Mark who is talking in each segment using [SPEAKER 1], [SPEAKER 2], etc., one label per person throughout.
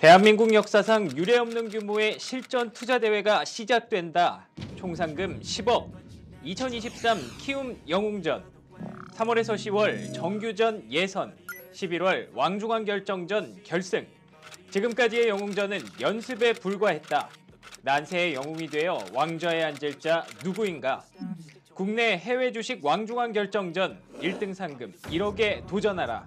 [SPEAKER 1] 대한민국 역사상 유례없는 규모의 실전 투자 대회가 시작된다. 총상금 10억. 2023 키움 영웅전. 3월에서 10월 정규전 예선. 11월 왕중왕 결정전 결승. 지금까지의 영웅전은 연습에 불과했다. 난세의 영웅이 되어 왕좌에 앉을 자 누구인가? 국내 해외 주식 왕중왕 결정전 1등 상금 1억에 도전하라.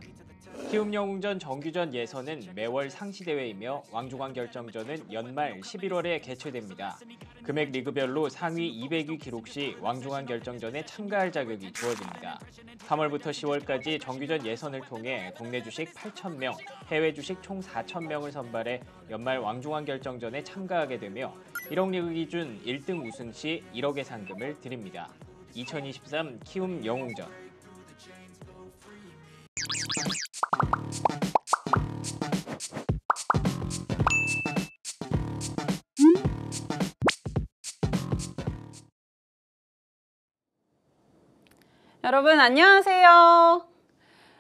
[SPEAKER 1] 키움영웅전 정규전 예선은 매월 상시대회이며 왕중왕 결정전은 연말 11월에 개최됩니다. 금액 리그별로 상위 200위 기록 시왕중왕 결정전에 참가할 자격이 주어집니다. 3월부터 10월까지 정규전 예선을 통해 국내 주식 8,000명, 해외 주식 총 4,000명을 선발해 연말 왕중왕 결정전에 참가하게 되며 1억 리그 기준 1등 우승 시 1억의 상금을 드립니다. 2023 키움 영웅전 여러분 안녕하세요.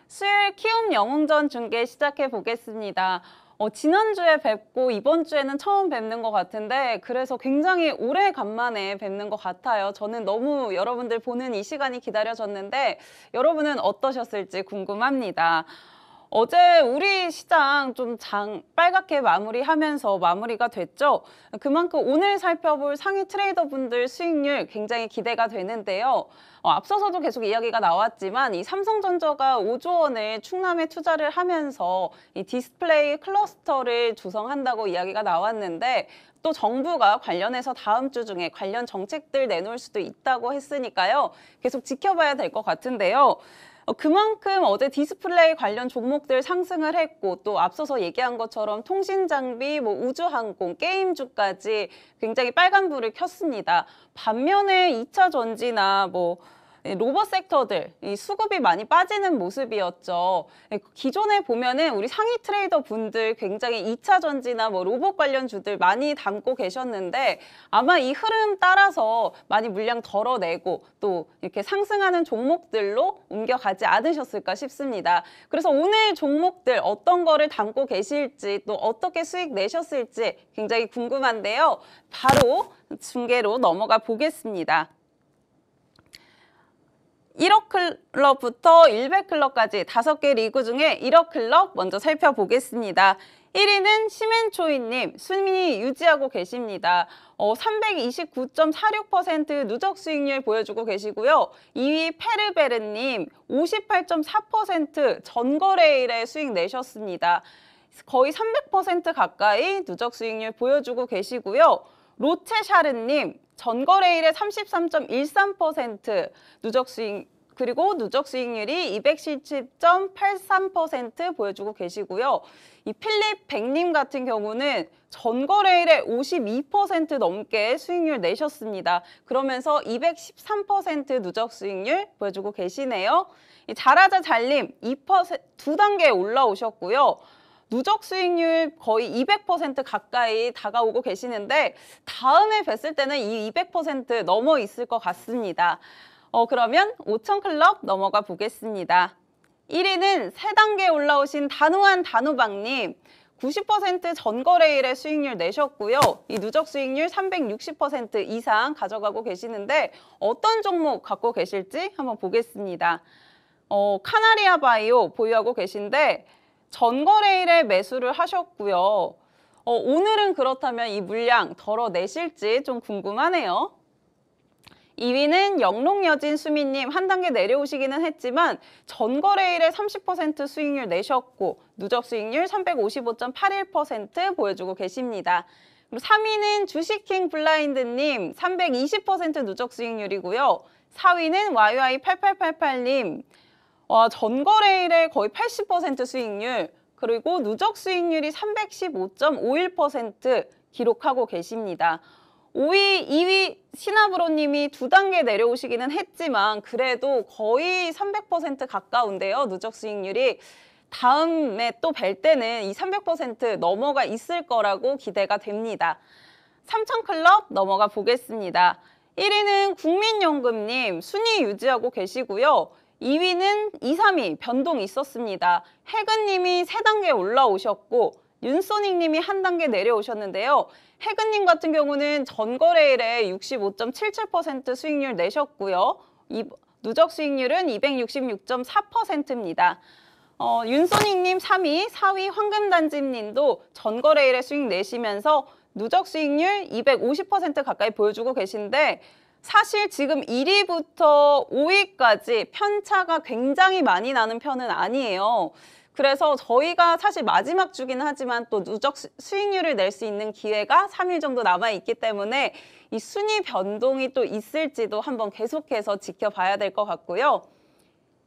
[SPEAKER 1] 수요일 키움 영웅전 중계 시작해 보겠습니다. 어, 지난주에 뵙고 이번 주에는 처음 뵙는 것 같은데 그래서 굉장히 오래간만에 뵙는 것 같아요. 저는 너무 여러분들 보는 이 시간이 기다려졌는데 여러분은 어떠셨을지 궁금합니다. 어제 우리 시장 좀 장 빨갛게 마무리하면서 마무리가 됐죠. 그만큼 오늘 살펴볼 상위 트레이더분들 수익률 굉장히 기대가 되는데요. 어, 앞서서도 계속 이야기가 나왔지만 이 삼성전자가 5조 원을 충남에 투자를 하면서 이 디스플레이 클러스터를 조성한다고 이야기가 나왔는데 또 정부가 관련해서 다음 주 중에 관련 정책들 내놓을 수도 있다고 했으니까요. 계속 지켜봐야 될 것 같은데요. 어, 그만큼 어제 디스플레이 관련 종목들 상승을 했고 또 앞서서 얘기한 것처럼 통신 장비, 뭐 우주항공, 게임주까지 굉장히 빨간불을 켰습니다. 반면에 2차 전지나 뭐 예, 로봇 섹터들 이 수급이 많이 빠지는 모습이었죠. 예, 기존에 보면은 우리 상위 트레이더 분들 굉장히 이차 전지나 뭐 로봇 관련 주들 많이 담고 계셨는데 아마 이 흐름 따라서 많이 물량 덜어내고 또 이렇게 상승하는 종목들로 옮겨가지 않으셨을까 싶습니다. 그래서 오늘 종목들 어떤 거를 담고 계실지 또 어떻게 수익 내셨을지 굉장히 궁금한데요. 바로 중계로 넘어가 보겠습니다. 1억 클럽부터 1 0 0 클럽까지 5개 리그 중에 1억 클럽 먼저 살펴보겠습니다. 1위는 시멘초이님, 순위 유지하고 계십니다. 어, 329.46% 누적 수익률 보여주고 계시고요. 2위 페르베르님, 58.4% 전거래일에 수익 내셨습니다. 거의 300% 가까이 누적 수익률 보여주고 계시고요. 로체샤르님 전거래일의 33.13% 누적 수익 그리고 누적 수익률이 217.83% 보여주고 계시고요. 이 필립 백님 같은 경우는 전거래일에 52% 넘게 수익률 내셨습니다. 그러면서 213% 누적 수익률 보여주고 계시네요. 이 잘하자 잘림 2%두 단계 올라오셨고요. 누적 수익률 거의 200% 가까이 다가오고 계시는데 다음에 뵀을 때는 이 200% 넘어 있을 것 같습니다. 어, 그러면 5천클럽 넘어가 보겠습니다. 1위는 3단계 올라오신 단호한 단호박님. 90% 전거래일의 수익률 내셨고요. 이 누적 수익률 360% 이상 가져가고 계시는데 어떤 종목 갖고 계실지 한번 보겠습니다. 어, 카나리아 바이오 보유하고 계신데 전거래일에 매수를 하셨고요. 어, 오늘은 그렇다면 이 물량 덜어내실지 좀 궁금하네요. 2위는 영롱여진 수미님 한 단계 내려오시기는 했지만 전거래일에 30% 수익률 내셨고 누적 수익률 355.81% 보여주고 계십니다. 그리고 3위는 주식킹 블라인드님 320% 누적 수익률이고요. 4위는 YY8888님 와, 어, 전거래일에 거의 80% 수익률, 그리고 누적 수익률이 315.51% 기록하고 계십니다. 5위, 2위 신하브로님이 두 단계 내려오시기는 했지만 그래도 거의 300% 가까운데요. 누적 수익률이 다음에 또 뵐 때는 이 300% 넘어가 있을 거라고 기대가 됩니다. 삼천클럽 넘어가 보겠습니다. 1위는 국민연금님 순위 유지하고 계시고요. 2위는 2, 3위 변동이 있었습니다. 해근님이 3단계 올라오셨고 윤소닉님이 한 단계 내려오셨는데요. 해근님 같은 경우는 전거래일에 65.77% 수익률 내셨고요. 이, 누적 수익률은 266.4%입니다. 어, 윤소닉님 3위, 4위 황금단지님도 전거래일에 수익 내시면서 누적 수익률 250% 가까이 보여주고 계신데 사실 지금 1위부터 5위까지 편차가 굉장히 많이 나는 편은 아니에요. 그래서 저희가 사실 마지막 주긴 하지만 또 누적 수익률을 낼 수 있는 기회가 3일 정도 남아있기 때문에 이 순위 변동이 또 있을지도 한번 계속해서 지켜봐야 될 것 같고요.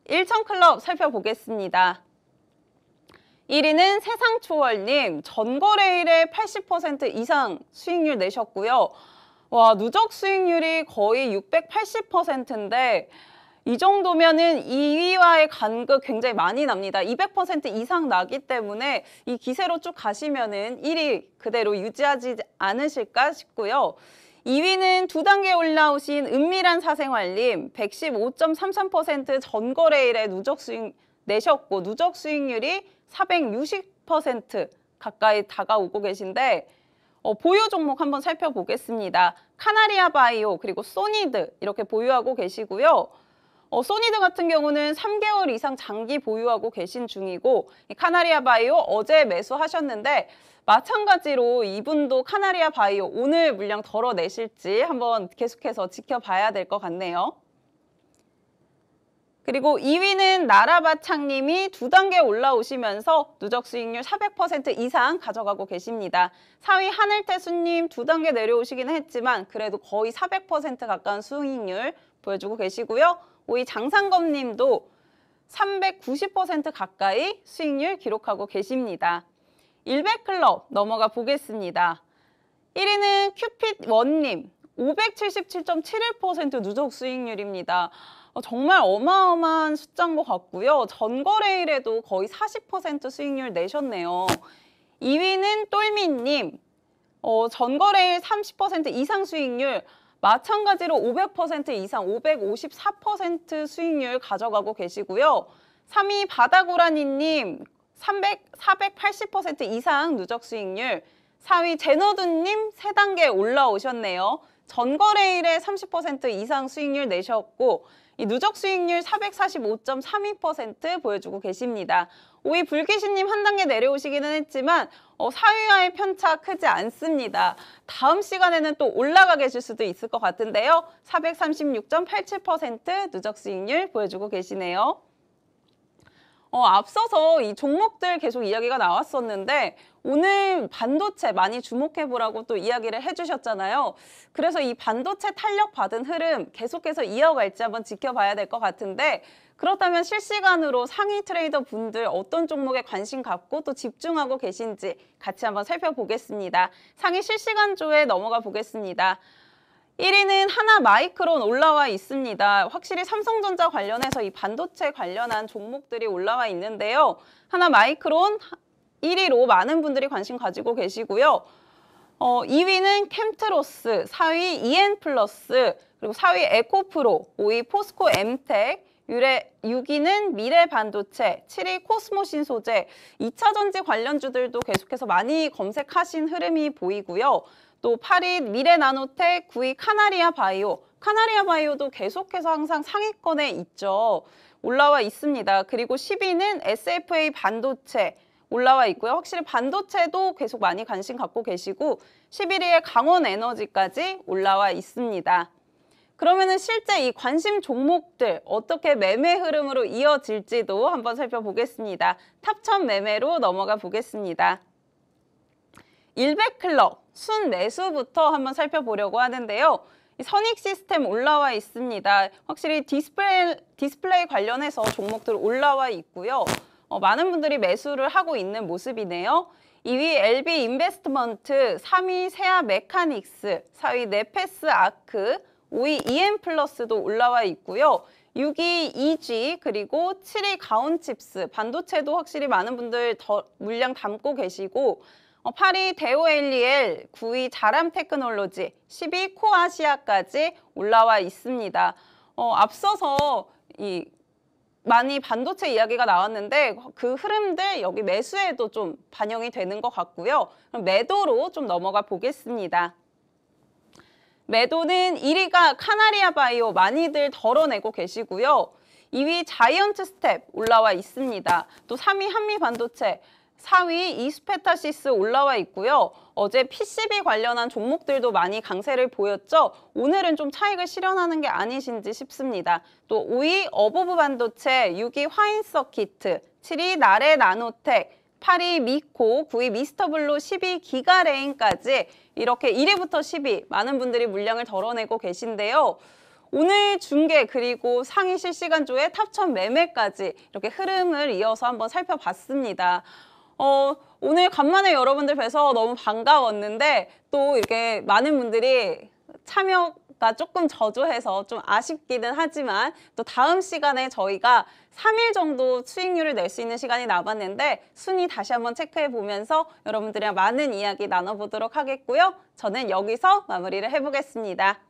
[SPEAKER 1] 1천 클럽 살펴보겠습니다. 1위는 세상초월님, 전거래일에 80% 이상 수익률 내셨고요. 와, 누적 수익률이 거의 680%인데 이 정도면은 2위와의 간극 굉장히 많이 납니다. 200% 이상 나기 때문에 이 기세로 쭉 가시면은 1위 그대로 유지하지 않으실까 싶고요. 2위는 두 단계 올라오신 은밀한 사생활님 115.33% 전거래일에 누적 수익 내셨고 누적 수익률이 460% 가까이 다가오고 계신데 어, 보유 종목 한번 살펴보겠습니다. 카나리아 바이오 그리고 소니드 이렇게 보유하고 계시고요. 어, 소니드 같은 경우는 3개월 이상 장기 보유하고 계신 중이고 카나리아 바이오 어제 매수하셨는데 마찬가지로 이분도 카나리아 바이오 오늘 물량 덜어내실지 한번 계속해서 지켜봐야 될 것 같네요. 그리고 2위는 나라바창님이 두 단계 올라오시면서 누적 수익률 400% 이상 가져가고 계십니다. 4위 하늘태수님 두 단계 내려오시긴 했지만 그래도 거의 400% 가까운 수익률 보여주고 계시고요. 5위 장상검님도 390% 가까이 수익률 기록하고 계십니다. 100클럽 넘어가 보겠습니다. 1위는 큐핏원님 577.71% 누적 수익률입니다. 어, 정말 어마어마한 숫자인 것 같고요. 전거래일에도 거의 40% 수익률 내셨네요. 2위는 똘미님. 어, 전거래일 30% 이상 수익률. 마찬가지로 500% 이상 554% 수익률 가져가고 계시고요. 3위 바다고라니님 300, 480% 이상 누적 수익률 4위 제노두님 3단계 올라오셨네요. 전거래일에 30% 이상 수익률 내셨고 이 누적 수익률 445.32% 보여주고 계십니다. 5위 불귀신님한 단계 내려오시기는 했지만 어, 4위와의 편차 크지 않습니다. 다음 시간에는 또 올라가 계실 수도 있을 것 같은데요. 436.87% 누적 수익률 보여주고 계시네요. 어, 앞서서 이 종목들 계속 이야기가 나왔었는데 오늘 반도체 많이 주목해보라고 또 이야기를 해주셨잖아요. 그래서 이 반도체 탄력받은 흐름 계속해서 이어갈지 한번 지켜봐야 될 것 같은데 그렇다면 실시간으로 상위 트레이더 분들 어떤 종목에 관심 갖고 또 집중하고 계신지 같이 한번 살펴보겠습니다. 상위 실시간조에 넘어가 보겠습니다. 1위는 하나 마이크론 올라와 있습니다. 확실히 삼성전자 관련해서 이 반도체 관련한 종목들이 올라와 있는데요. 하나 마이크론 1위로 많은 분들이 관심 가지고 계시고요. 어, 2위는 캠트로스, 4위 EN 플러스, 그리고 4위 에코프로, 5위 포스코 엠텍, 유래 6위는 미래 반도체, 7위 코스모신 소재, 2차 전지 관련주들도 계속해서 많이 검색하신 흐름이 보이고요. 또 8위 미래 나노텍, 9위 카나리아 바이오, 카나리아 바이오도 계속해서 항상 상위권에 있죠. 올라와 있습니다. 그리고 10위는 SFA 반도체 올라와 있고요. 확실히 반도체도 계속 많이 관심 갖고 계시고 11위에 강원에너지까지 올라와 있습니다. 그러면은 실제 이 관심 종목들 어떻게 매매 흐름으로 이어질지도 한번 살펴보겠습니다. 탑천 매매로 넘어가 보겠습니다. 일베클럽 순매수부터 한번 살펴보려고 하는데요. 선익 시스템 올라와 있습니다. 확실히 디스플레이, 디스플레이 관련해서 종목들 올라와 있고요. 어, 많은 분들이 매수를 하고 있는 모습이네요. 2위 LB 인베스트먼트, 3위 세아 메카닉스, 4위 네페스 아크, 5위 EM 플러스도 올라와 있고요. 6위 EG 그리고 7위 가온칩스 반도체도 확실히 많은 분들 더 물량 담고 계시고 어, 파리 데오엘리엘, 9위 자람 테크놀로지, 10위 코아시아까지 올라와 있습니다. 어, 앞서서 이 많이 반도체 이야기가 나왔는데 그 흐름들 여기 매수에도 좀 반영이 되는 것 같고요. 그럼 매도로 좀 넘어가 보겠습니다. 매도는 1위가 카나리아 바이오 많이들 덜어내고 계시고요. 2위 자이언트 스텝 올라와 있습니다. 또 3위 한미 반도체 4위 이스페타시스 올라와 있고요. 어제 PCB 관련한 종목들도 많이 강세를 보였죠. 오늘은 좀 차익을 실현하는 게 아니신지 싶습니다. 또 5위 어부부 반도체, 6위 화인서키트, 7위 나래 나노텍, 8위 미코, 9위 미스터블루, 10위 기가레인까지 이렇게 1위부터 10위 많은 분들이 물량을 덜어내고 계신데요. 오늘 중계 그리고 상위 실시간조의 탑천 매매까지 이렇게 흐름을 이어서 한번 살펴봤습니다. 어, 오늘 간만에 여러분들 뵈서 너무 반가웠는데 또 이렇게 많은 분들이 참여 가 조금 저조해서 좀 아쉽기는 하지만 또 다음 시간에 저희가 3일 정도 수익률을 낼 수 있는 시간이 남았는데 순위 다시 한번 체크해 보면서 여러분들이랑 많은 이야기 나눠보도록 하겠고요. 저는 여기서 마무리를 해보겠습니다.